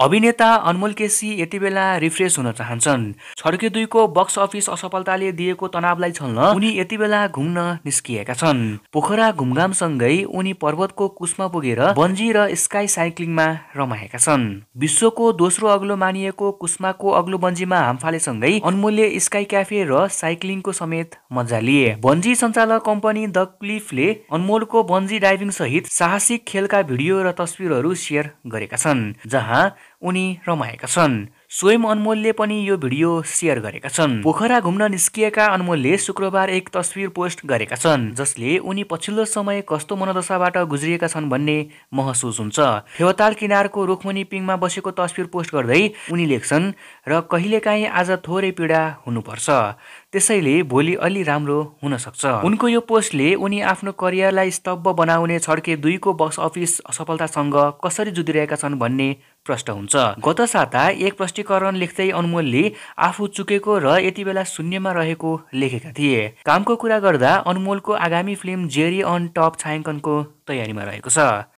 अभिनेता अनमोल केसी यति बेला रिफ्रेस हुन चाहन्छन् छड्के दुईको बक्स अफिस असफलताले दिएको तनावलाई छल्न उनी यति बेला घुम्न निस्किएका छन् पोखरा घुमघामसँगै उनी पर्वतको कुसमा पुगेर बन्जी र स्काई साइक्लिङमा रमाएका छन् विश्वको दोस्रो अग्लो मानिएको कुस्माको अग्लो बन्जीमा हामफालेसँगै अनमोलले स्काई क्याफे र साइक्लिङको समेत मजा लिए बन्जी सञ्चालक कम्पनी द क्लिफले अनमोलको बन्जी डाइभिङ सहित साहसिक खेलका भिडियो र तस्विरहरू सेयर गरेका छन् जहाँ उनी रमाएका छन् स्वयं अनमोलले पनि यो भिडियो सेयर गरेका छन् पोखरा घुम्न निस्किएका अनमोलले शुक्रबार एक तस्विर पोस्ट गरेका छन् जसले उनी पछिल्लो समय कस्तो मनोदशाबाट गुज्रिएका छन् भन्ने महसुस हुन्छ फेवताल किनारको रुखमुनि पिङमा बसेको तस्विर पोस्ट गर्दै उनी लेख्छन् र कहिलेकाहीँ आज थोरै पीडा हुनुपर्छ त्यसैले भोलि अलि राम्रो हुन सक्छ उनको यो पोस्टले उनी आफ्नो करियरलाई स्तब्ध बनाउने छड्के दुईको बक्स अफिस असफलतासँग कसरी जुधिरहेका छन् भन्ने प्रश्न हुन्छ गत साता एक प्रष्टीकरण लेख्दै अनमोलले आफू चुकेको र यति बेला शून्यमा रहेको लेखेका थिए कामको कुरा गर्दा अनमोलको आगामी फिल्म जेरी अन टप छायाङ्कनको तयारीमा रहेको छ